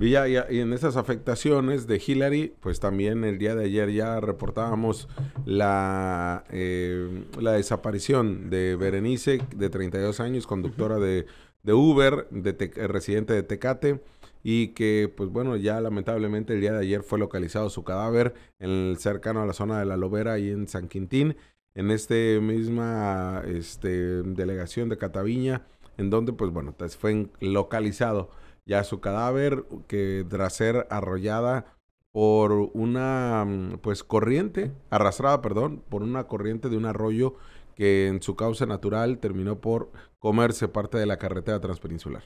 Y, ya, y en esas afectaciones de Hillary, pues también el día de ayer ya reportábamos la, eh, la desaparición de Berenice, de 32 años, conductora de, Uber, de eh, residente de Tecate y que pues bueno ya lamentablemente el día de ayer fue localizado su cadáver en el cercano a la zona de la Lobera ahí en San Quintín en este misma este, delegación de Cataviña en donde pues bueno pues fue localizado ya su cadáver que tras ser arrollada por una mm, pues corriente, arrastrada, perdón, por una corriente de un arroyo que en su causa natural terminó por comerse parte de la carretera transpeninsular.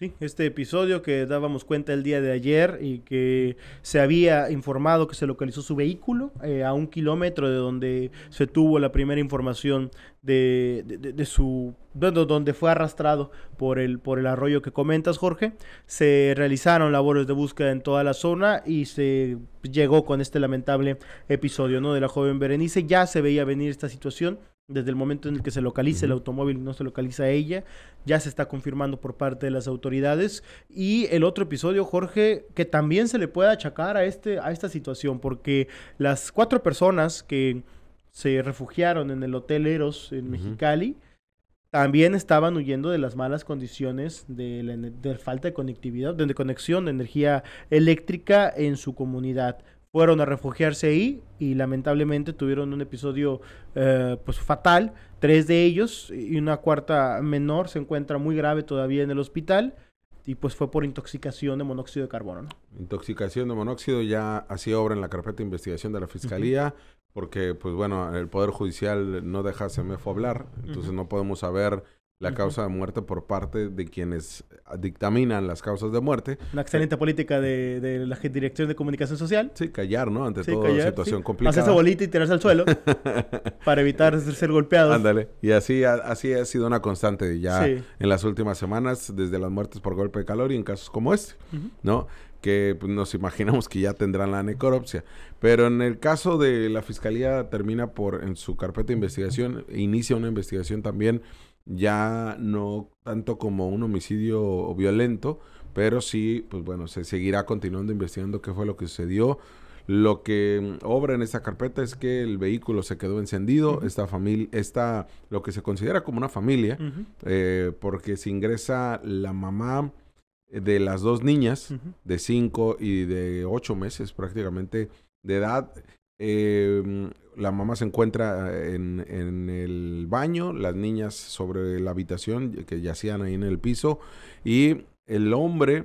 Sí, este episodio que dábamos cuenta el día de ayer y que se había informado que se localizó su vehículo eh, a un kilómetro de donde se tuvo la primera información de, su donde fue arrastrado por el por el arroyo que comentas Jorge se realizaron labores de búsqueda en toda la zona y se llegó con este lamentable episodio no de la joven Berenice ya se veía venir esta situación desde el momento en el que se localiza el automóvil, no se localiza ella, ya se está confirmando por parte de las autoridades. Y el otro episodio, Jorge, que también se le puede achacar a, este, a esta situación, porque las cuatro personas que se refugiaron en el Hotel Eros en Mexicali también estaban huyendo de las malas condiciones de, de falta de conectividad, de conexión de energía eléctrica en su comunidad fueron a refugiarse ahí y lamentablemente tuvieron un episodio eh, pues fatal. Tres de ellos y una cuarta menor se encuentra muy grave todavía en el hospital y pues fue por intoxicación de monóxido de carbono. Intoxicación de monóxido ya hacía obra en la carpeta de investigación de la Fiscalía. Porque, pues bueno, el Poder Judicial no deja a Semefo hablar, entonces no podemos saber la causa de muerte por parte de quienes ah, dictaminan las causas de muerte. Una excelente eh, política de, de, la Dirección de Comunicación Social. Sí, callar, ¿no? Ante toda situación complicada. Hacerse bolita y tirarse al suelo para evitar ser golpeados. Ándale. Y así, así ha sido una constante ya en las últimas semanas, desde las muertes por golpe de calor y en casos como este, ¿no? que pues, nos imaginamos que ya tendrán la necropsia. Pero en el caso de la fiscalía termina por, en su carpeta de investigación, inicia una investigación también ya no tanto como un homicidio violento, pero sí, pues bueno, se seguirá continuando investigando qué fue lo que sucedió. Lo que obra en esta carpeta es que el vehículo se quedó encendido, esta familia, está lo que se considera como una familia, eh, porque se ingresa la mamá de las dos niñas, de cinco y de ocho meses prácticamente de edad, Em, la mamá se encuentra eh, en, el baño, las niñas sobre la habitación que yacían ahí en el piso y el hombre,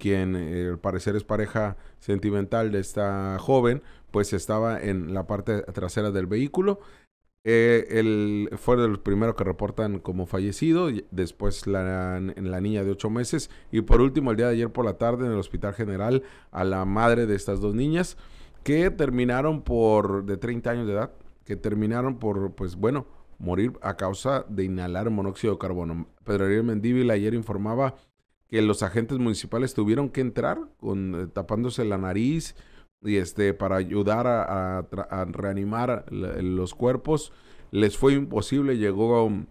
quien eh, al parecer es pareja sentimental de esta joven, pues estaba en la parte trasera del vehículo. Eh, fue el primero que reportan como fallecido, después la, la niña de ocho meses y por último el día de ayer por la tarde en el Hospital General a la madre de estas dos niñas que terminaron por, de 30 años de edad, que terminaron por, pues bueno, morir a causa de inhalar monóxido de carbono. Pedro Ariel Mendívil ayer informaba que los agentes municipales tuvieron que entrar con, eh, tapándose la nariz y este, para ayudar a, reanimar los cuerpos. Les fue imposible, llegó um,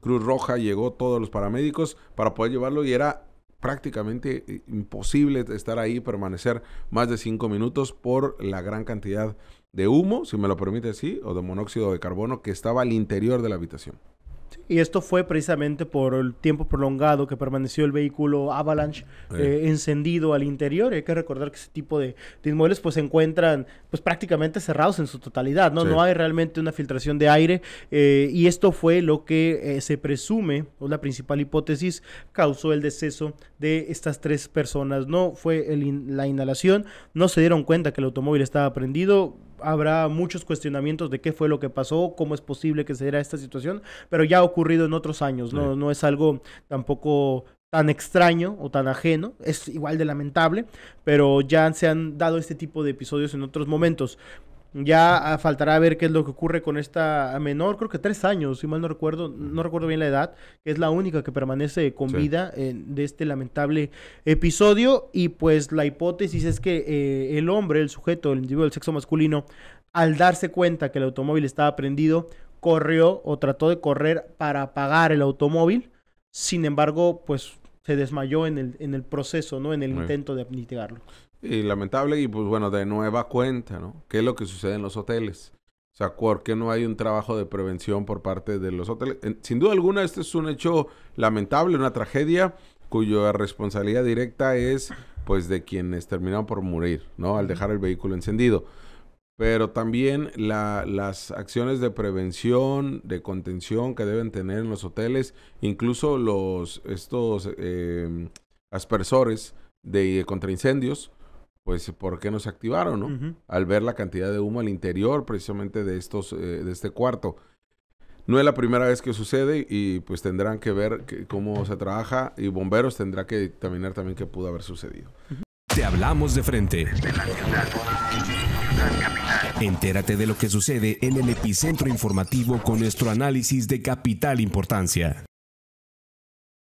Cruz Roja, llegó todos los paramédicos para poder llevarlo y era prácticamente eh, imposible estar ahí, permanecer más de cinco minutos por la gran cantidad de humo, si me lo permite así, o de monóxido de carbono que estaba al interior de la habitación. Y esto fue precisamente por el tiempo prolongado que permaneció el vehículo Avalanche eh, encendido al interior. hay que recordar que ese tipo de, inmuebles pues se encuentran pues prácticamente cerrados en su totalidad, ¿no? No hay realmente una filtración de aire eh, y esto fue lo que eh, se presume, o la principal hipótesis, causó el deceso de estas tres personas, ¿no? Fue la inhalación, no se dieron cuenta que el automóvil estaba prendido, habrá muchos cuestionamientos de qué fue lo que pasó, cómo es posible que se diera esta situación, pero ya ha ocurrido en otros años, ¿no? No es algo tampoco tan extraño o tan ajeno, es igual de lamentable, pero ya se han dado este tipo de episodios en otros momentos. Ya ah, faltará ver qué es lo que ocurre con esta ah, menor, creo que tres años, si mal no recuerdo, no recuerdo bien la edad, que es la única que permanece con vida de este lamentable episodio. Y pues la hipótesis es que eh, el hombre, el sujeto, el individuo del sexo masculino, al darse cuenta que el automóvil estaba prendido, corrió o trató de correr para apagar el automóvil. Sin embargo, pues se desmayó en el, en el proceso, ¿no? En el intento de mitigarlo y lamentable y pues bueno, de nueva cuenta, ¿no? ¿Qué es lo que sucede en los hoteles? O sea, ¿por qué no hay un trabajo de prevención por parte de los hoteles? sin duda alguna, este es un hecho lamentable, una tragedia cuya responsabilidad directa es pues de quienes terminaron por morir, ¿no? Al dejar el vehículo encendido. Pero también las acciones de prevención, de contención que deben tener en los hoteles, incluso los estos eh, aspersores de, de contraincendios, pues por qué nos activaron, ¿no? Al ver la cantidad de humo al interior precisamente de estos eh, de este cuarto. No es la primera vez que sucede y pues tendrán que ver cómo se trabaja y bomberos tendrá que determinar también qué pudo haber sucedido. Te hablamos de frente. Entérate de lo que sucede en el epicentro informativo con nuestro análisis de capital importancia.